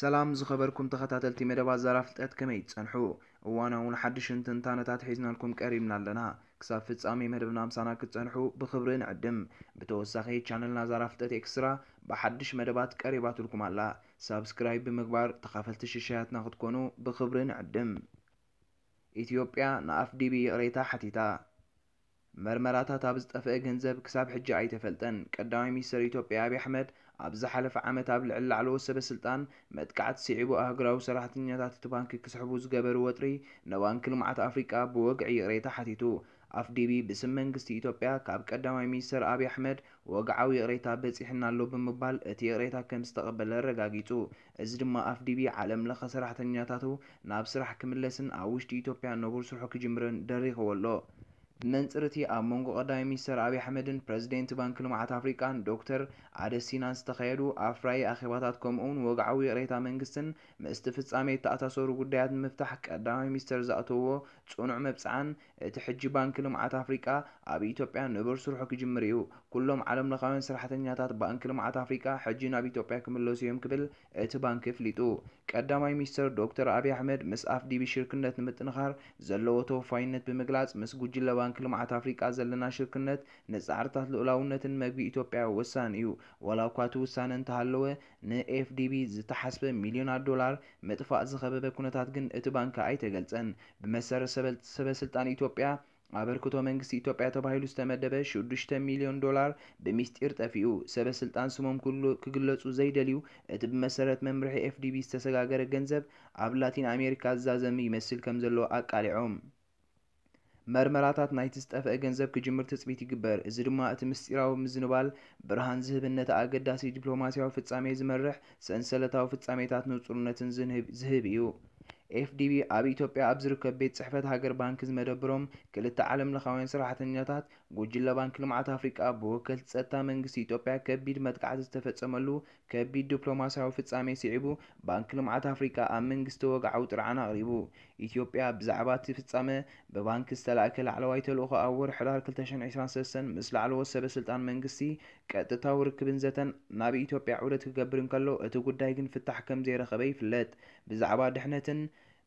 ሰላም ዝኸበርኩም ተኸታተልቲ መደባት ዛራ ፍልጠት ከመይ ትጸንሑ እዋናውን ሓድሽን ትንታነታት ሒዝናልኩም ቀሪብና ኣለና ክሳብ ፍጻሜ መደብና ምሳና ክትጸንሑ ብኽብሪ ንዕድም ብተወሳኺ ቻነልና ዛራ ፍልጠት ኤክስትራ ብሓድሽ መደባት ቀሪባትልኩም ኣላ ሳብስክራይብ ብምግባር ተኻፈልቲ ሽሻያትና ክትኮኑ ብኽብሪ ንዕድም ኢትዮጵያ ንኣፍዲቢ ቅሬታ ሓቲታ መርመራታት ኣብ ዝጠፍአ ገንዘብ ክሳብ ሕጂ ኣይተፈልጠን ቀዳማይ ሚኒስትር ኢትዮጵያ ኣብዪ ኣሕመድ ኣብ ዝሓለፈ ዓመት ኣብ ልዕሊ ላዕለዎ ሰበስልጣን መጥቃዕቲ ስዒቡ ኣህግራዊ ሰራሕተኛታት እቲ ባንኪ ክስሕቡ ዝገበሩ ወጥሪ ንባንኪ ልምዓት ኣፍሪቃ ብወግዒ ቅሬታ ሓቲቱ ኣፍዲቢ ብስም መንግስቲ ኢትዮጵያ ካብ ቀዳማይ ሚኒስትር ኣብዪ ኣሕመድ ወግዓዊ ቅሬታ በፂሕና ኣሎ ብምባል እቲ ቅሬታ ከም ዝተቐበለ ኣረጋጊፁ እዚ ድማ ኣፍዲቢ ዓለም ለኸ ሰራሕተኛታቱ ናብ ስራሕ ክምለስን ኣብ ውሽጢ ኢትዮጵያ ነቡር ስርሑ ክጅምርን ደሪኽዎ ኣሎ منطقتی آموزش قدای میسر آبی حمدن، پریزیدنت بانک لمعت آفریقان، دکتر عادسینان استخیرو، آفرای اخواتات کمون و جعوی ریت منگستن، مستفز آمیت تأثیر قدرت مفتاح قدای میسر زاتو، تون عمب سعن، تحجی بانک لمعت آفریقا، آبی توپیان نبرسر حکی جمریو، کلهم علم لقایان سرحت نیاتات بانک لمعت آفریقا، حجین آبی توپیان کملوسیم قبل ات بانک فلیتو، قدای میسر دکتر آبی حمد مسافدی بشرکت نت متنخر، زلوا تو فاینت بمقلات مسجد جلبان ባንክ ልምዓት ኣፍሪቃ ዘለና ሽርክነት ንጻዕርታት ልኡላውነትን መግቢ ኢትዮጵያ ወሳኒ እዩ ዋላ እኳ እቲ ውሳነ እንተሃለወ ንኤፍዲቢ ዝተሓስበ ሚልዮናት ዶላር ምጥፋእ ዝኸበበ ኩነታት ግን እቲ ባንኪ ኣይተገልጸን ብመሰረት ሰበስልጣን ኢትዮጵያ ኣበርክቶ መንግስቲ ኢትዮጵያ ተባሂሉ ዝተመደበ 6 ሚልዮን ዶላር ብሚስጢር ጠፊኡ ሰበ ስልጣን ስሞም ክግለጹ ዘይደልዩ እቲ ብመሰረት መምርሒ ኤፍዲቢ ዝተሰጋገረ ገንዘብ ኣብ ላቲን ኣሜሪካ ዝዛዘሚ ይመስል ከም ዘለዎ ኣቃሊዖም መርመራታት ናይቲ ዝጠፍአ ገንዘብ ክጅምር ትፅቢት ይግበር እዚ ድማ እቲ ምስጢራዊ ምዝንባል ብርሃን ዝህብነት ኣገዳሲ ዲፕሎማስያዊ ፍጻሜ ዝመርሕ ሰንሰለታዊ ፍጻሜታት ንጹርነትን ዝህብ እዩ ኤፍዲቢ ኣብ ኢትዮጵያ ኣብ ዝርከብ ቤት ፅሕፈት ሃገር ባንኪ ዝመደብሮም ክልተ ዓለም ለኻውያን ሰራሕተኛታት ጉጅለ ባንክ ልምዓት ኣፍሪቃ ብወከልቲ ፀጥታ መንግስቲ ኢትዮጵያ ከቢድ መጥቃዕቲ ዝተፈፀመሉ ከቢድ ዲፕሎማስያዊ ፍጻሜ ስዒቡ ባንክ ልምዓት ኣፍሪቃ ኣብ መንግስቲ ወግዓዊ ጥርዓን ኣቕሪቡ ኢትዮጵያ ብዛዕባ እቲ ፍጻመ ብባንኪ ዝተላእከ ላዕለዋይ ተልእኮ ኣብ ወርሒ ሕዳር 2023 ምስ ላዕለዎ ሰበስልጣን መንግስቲ ቀጥታዊ ርክብን ዘተን ናብ ኢትዮጵያ ዑደት ክገብር እንከሎ እቲ ጉዳይ ግን ፍታሕ ከም ዘይረኸበ ይፍለጥ ብዛዕባ ድሕነትን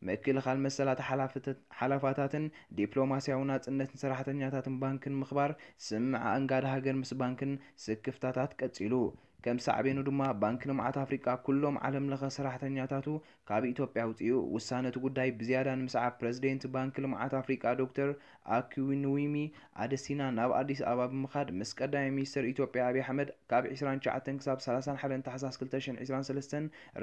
ምክልኻል መሰላት ሓላፋታትን ዲፕሎማስያዊ ናፅነትን ሰራሕተኛታትን ባንክን ምኽባር ስምዐ እንጋድ ሃገር ምስ ባንክን ስክፍታታት ቀጺሉ ከም ሳዕቤኑ ድማ ባንኪ ልምዓት ኣፍሪቃ ኩሎም ዓለም ለኸ ሰራሕተኛታቱ ካብ ኢትዮጵያ ኣውፂኡ ውሳነ እቲ ጉዳይ ብዝያዳ ንምስዓብ ፕረዚደንት ባንኪ ልምዓት ኣፍሪቃ ዶክተር ኣኪዊንዊሚ ኣደሲና ናብ ኣዲስ ኣበባ ብምኻድ ምስ ቀዳማይ ሚኒስትር ኢትዮጵያ ኣብዪ ኣሕመድ ካብ 29 ክሳብ 31 ታሕሳስ 2023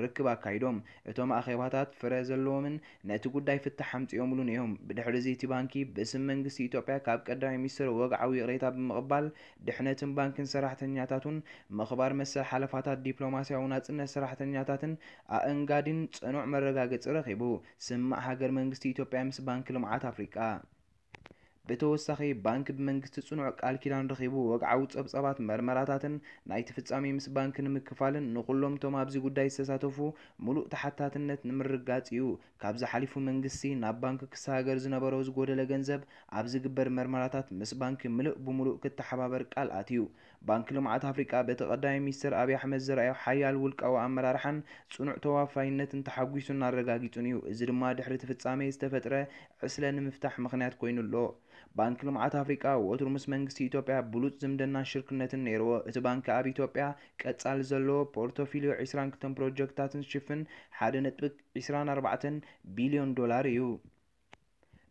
ርክብ ኣካይዶም እቶም ኣኼባታት ፍረ ዘለዎምን ነቲ ጉዳይ ፍትሕ ኣምፂኦምሉን እዮም ብድሕሪ እዚ እቲ ባንኪ ብስም መንግስቲ ኢትዮጵያ ካብ ቀዳማይ ሚኒስትር ወግዓዊ ቅሬታ ብምቕባል ድሕነትን ባንክን ሰራሕተኛታቱን ምኽባር መሰል ሓለፋታት ዲፕሎማስያዊ ናፅነት ሰራሕተኛታትን ኣእንጋዲን ፅኑዕ መረጋገፂ ረኺቡ ስማዕ ሃገር መንግስቲ ኢትዮጵያ ምስ ባንኪ ልምዓት ኣፍሪቃ ብተወሳኺ ባንኪ ብመንግስቲ ጽኑዕ ቃል ኪዳን ረኺቡ ወግዓዊ ጸብጸባት መርመራታትን ናይቲ ፍጻሜ ምስ ባንኪ ንምክፋልን ንኹሎም ቶም ኣብዚ ጉዳይ ዝተሳተፉ ሙሉእ ተሓታትነት ንምርጋጽ እዩ ካብ ሓሊፉ መንግስቲ ናብ ባንኪ ክሰሃገር ዝነበሮ ዝጎደለ ገንዘብ ኣብ ዝግበር መርመራታት ምስ ባንኪ ምሉእ ብምሉእ ክተሓባበር ቃል ኣትዩ ባንኪ ልምዓት ኣፍሪቃ በቲ ቀዳማይ ሚኒስትር ኣብዪ ኣሕመድ ዝረኣዮ ሓያል ውልቃዊ ኣመራርሓን ፅኑዕ ተዋፋይነትን ተሓጒሱን ኣረጋጊፁን እዩ እዚ ድማ ድሕሪ ትፍጻሜ ዝተፈጥረ ዕስለ ንምፍታሕ ምክንያት ኮይኑኣሎ ባንኪ ልምዓት ኣፍሪቃ ወትሩ ምስ መንግስቲ ኢትዮጵያ ብሉፅ ዝምድናን ሽርክነትን ነይርዎ እቲ ባንኪ ኣብ ኢትዮጵያ ቀጻሊ ዘለዎ ፖርቶፊልዮ 22 ፕሮጀክታትን ሽፍን 1.24 ቢልዮን ዶላር እዩ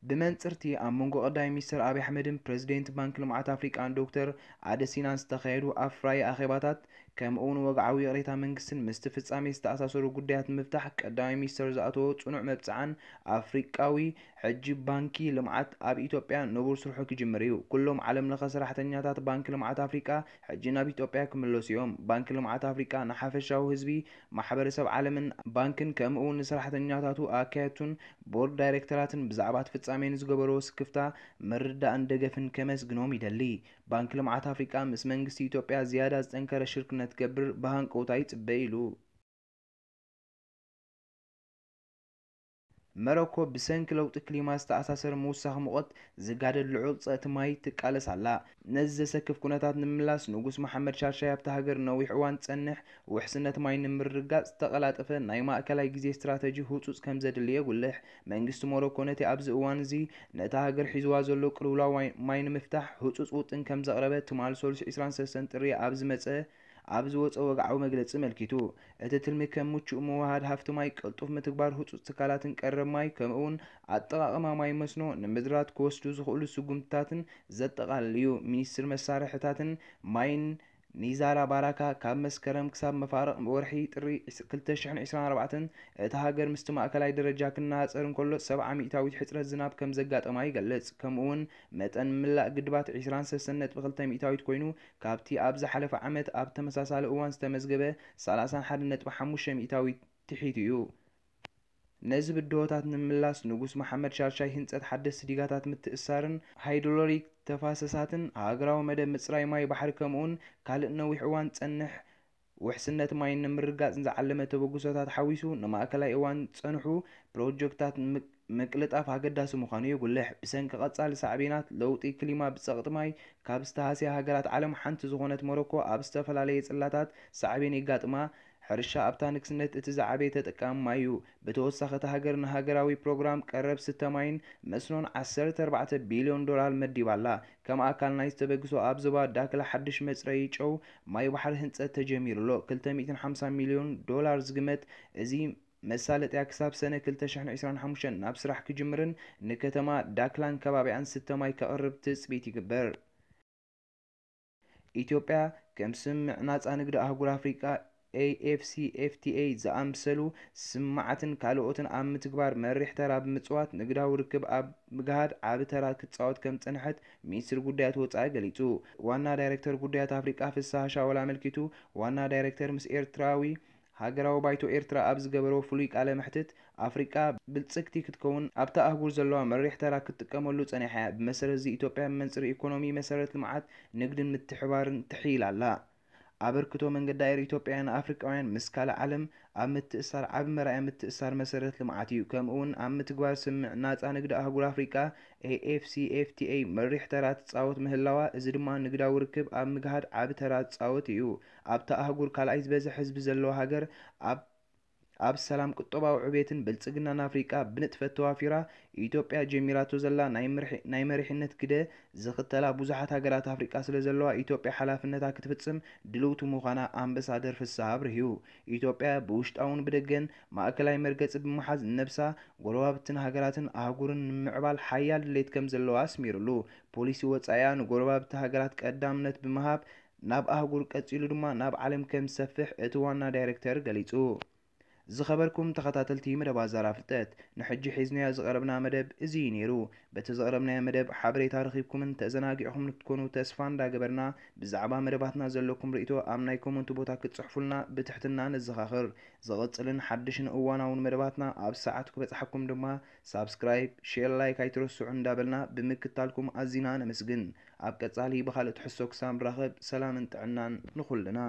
بمن ترتي أمونغ أداي مستر أبي حمدن بريزيدنت بنك لمعات أفريقيا دكتور عادسينان استخيروا أفراي أخباتات ከምኡውን ወግዓዊ ቅሬታ መንግስትን ምስቲ ፍጻሜ ዝተኣሳሰሩ ጉዳያት ምፍታሕ ቀዳማይ ሚኒስተር ዝኣተዎ ጽኑዕ መብፅዓን ኣፍሪቃዊ ሕጂ ባንኪ ልምዓት ኣብ ኢትዮጵያ ንቡር ስርሑ ክጅምር እዩ ኩሎም ዓለም ለኸ ሰራሕተኛታት ባንኪ ልምዓት ኣፍሪቃ ሕጂ ናብ ኢትዮጵያ ክምለሱ እዮም ባንኪ ልምዓት ኣፍሪቃ ንሓፈሻዊ ህዝቢ ማሕበረሰብ ዓለምን ባንክን ከምኡውን ንሰራሕተኛታቱ ኣካየቱን ቦርድ ዳይረክተራትን ብዛዕባ እቲ ፍጻሜ ንዝገበሮ ስክፍታ ምርዳእን ደገፍን ከመስግኖም ይደሊ ባንክ ልምዓት አፍሪቃ ምስ መንግስቲ ኢትዮጵያ ዝያዳ ዝጠንከረ ሽርክነት ክገብር ብሃንቀውታ ይጽበ ኢሉ መሮኮ ብሰንኪ ለውጢ ክሊማ ዝተኣሳሰር ምውሳኺ ሙቐት ዝጋደድ ልዑል ፀእቲ ማይ ትቃለስ ኣላ ነዚ ዘሰክፍ ኩነታት ንምምላስ ንጉስ መሓመድ ሻርሻይ ኣብቲ ሃገር ነዊሕ እዋን ፀንሕ ውሕስነት ማይ ንምርጋፅ ዝተቐላጠፈ ናይ ማእከላይ ግዜ ስትራተጂ ህፁፅ ከም ዘድልየ የጉልሕ መንግስቲ ሞሮኮ ነቲ ኣብዚ እዋን እዚ ነቲ ሃገር ሒዝዋ ዘሎ ቅልውላ ማይ ንምፍታሕ ህፁፅ ውጥን ከም ዘቕረበ ትማል ሰሉስ 23 ጥሪ ኣብ ዝመፀ ኣብ ዝወፀ ወግዓዊ መግለፂ መልኪቱ እቲ ትልሚ ከም ምቹእ ምውሃድ ሃፍቲ ማይ ቅልጡፍ ምትግባር ህፁፅ ትካላትን ቀረብ ማይ ከምኡውን ኣጠቃቅማ ማይ መስኖ ንምድራት ክወስዱ ዝኽእሉ ስጉምትታትን ዘጠቃልል እዩ ሚኒስትር መሳርሕታትን ማይን ኒዛራ ባራካ ካብ መስከረም ክሳብ መፋረቅ ወርሒ ጥሪ 224 እቲ ሃገር ምስቲ ማእከላይ ደረጃ ክናሃፀር እንከሎ ሰብዓ ሚእታዊት ሕፅረት ዝናብ ከም ዘጋጠማ ይገልጽ ውን መጠን ምላእ ግድባት 23.2 ሚእታዊት ኮይኑ ካብቲ ኣብ ዝሓለፈ ዓመት ኣብ ተመሳሳሊ እዋን ዝተመዝገበ 31.5 ሚእታዊት ትሒት እዩ ነዚ ብድሆታት ንምላስ ንጉስ መሓመድ ሻርሻይ ህንፀት ሓደስቲ ዲጋታት ምትእሳርን ሃይድሮሊክ ተፋሰሳትን ኣእግራዊ መደብ ምፅራይ ማይ ባሕሪ ከምኡውን ካልእ ነዊሕ እዋን ፀንሕ ውሕስነት ማይ ንምርጋፅን ዝዓለመ ተበግሶታት ሓዊሱ ንማእከላይ እዋን ፀንሑ ፕሮጀክትታት ምቅልጣፍ ኣገዳሲ ምዃኑ ይጉልሕ ብሰንኪ ቀጻሊ ሳዕቤናት ለውጢ ክሊማ ብፀቕጢ ማይ ካብ ዝተሃስያ ሃገራት ዓለም ሓንቲ ዝኾነት ሞሮኮ ኣብ ዝተፈላለየ ፅላታት ሳዕቤን ይጋጥማ ሕርሻ ኣብታ ንግስነት እቲ ዝዓበየ ተጠቃማ እዩ ብተወሳኺ እቲ ሃገር ንሃገራዊ ፕሮግራም ቀረብ ስተማይን መስኖን 14 ቢልዮን ዶላር መዲባ ኣላ ከም ኣካል ናይ ዝተበግሶ ኣብ ዞባ ዳክላ ሓድሽ መፅረይ ጨው ማይ ባሕሪ ህንፀት ተጀሚሩ ኣሎ 250 ሚልዮን ዶላር ዝግመት እዚ መሳለጥያ ክሳብ ሰነ 2025 ናብ ስራሕ ክጅምርን ንከተማ ዳክላን ከባቢኣን ስተማይ ከቕርብ ትፅቢት ይግበር ኢትዮጵያ ከም ስምዕ ናፃ ንግዲ ኣህጉር ኣፍሪቃ ኤኤፍሲ ኤፍቲኤ ዝኣምሰሉ ስማዓትን ካልኦትን ኣብ ምትግባር መሪሕ ተራ ብምፅዋት ንግዳዊ ርክብ ኣብ ምግሃድ ዓብ ተራ ክትፃወት ከም ፅንሐት ሚኒስትሪ ጉዳያት ወፃኢ ገሊጹ ዋና ዳይሬክተር ጉዳያት ኣፍሪቃ ፍስሐ ሻወል ኣመልኪቱ ዋና ዳይሬክተር ምስ ኤርትራዊ ሃገራዊ ባይቶ ኤርትራ ኣብ ዝገበሮ ፍሉይ ቃለ ምሕትት ኣፍሪቃ ብልፅግቲ ክትከውን ኣብታ ኣህጉር ዘለዋ መሪሕ ተራ ክትጥቀመሉ ፀኒሐ ብመሰረት እዚ ኢትዮጵያ ብመንፅሪ ኢኮኖሚ መሰረት ልምዓት ንግድን ምትሕባርን ትሕይል ኣላ ኣበርክቶ መንገዲ ኣየር ኢትዮጵያውያን ኣፍሪቃውያን ምስ ካልእ ዓለም ኣብ ምትእስሳር ዓብ መራእያ ምትእሳር መሰረት ልምዓት እዩ ከምኡ ውን ኣብ ምትግባር ስምዕ ናፃ ንግዲ ኣህጉር ኣፍሪቃ ኤኤፍሲኤፍቲኤ መሪሕ ተራ ትፃወት ምህላዋ እዚ ድማ ንግዳዊ ርክብ ኣብ ምግሃድ ዓብ ተራ ትፃወት እዩ ኣብታ ኣህጉር ካልኣይ ዝበዝሐ ህዝቢ ዘለዎ ሃገር ኣብ ኣብ ሰላም ቁጠባዊ ዕብየትን ብልፅግናን ኣፍሪቃ ብንጥፈት ተዋፊራ ኢትዮጵያ ጀሚራቶ ዘላ ናይ መሪሕነት ግደ ዝኽተላ ብዙሓት ሃገራት ኣፍሪቃ ስለ ዘለዋ ኢትዮጵያ ሓላፍነታ ክትፍፅም ድልውቲ ምዃና ኣምባሳደር ፍስሐ ኣብርሂቡ ኢትዮጵያ ብውሽጣውን ብደገን ማእከላይ መርገፂ ብምሓዝ ነብሳ ጎረባብትን ሃገራትን ኣህጉርን ንምዕባል ሓያል ድሌት ከም ዘለዋ ኣስሚሩሉ ፖሊሲ ወፃኢያ ንጎረባብቲ ሃገራት ቀዳምነት ብምሃብ ናብ ኣህጉር ቀፂሉ ድማ ናብ ዓለም ከም ዝሰፍሕ እቲ ዋና ዳይረክተር ገሊጹ ዝኸበርኩም ተኸታተልቲ መደባት ዘራፍጠት ንሕጂ ሒዝናዮ ዝቐረብና መደብ እዚ ነይሩ በቲ ዝቐረብናዮ መደብ ሓበሬታ ረኺብኩምን ተዘናጊዕኹም ንክትኮኑ ተስፋ እንዳገበርና ብዛዕባ መደባትና ዘለኩም ርእቶ ኣብ ናይ ኮመንቱ ቦታ ክትፅሕፉልና ብትሕትና ንዘኻኽር ዝቐፅልን ሓድሽን እዋናውን መደባትና ኣብ ሰዓት ክበፅሐኩም ድማ ሳብስክራይብ ሼር ላይክ ኣይትረስዑ እንዳበልና ብምክታልኩም ኣዝና ነመስግን ኣብ ቀፃሊ ብካልእ ትሕሶ ክሳብ ንራኸብ ሰላምን ጥዕናን ንኹልና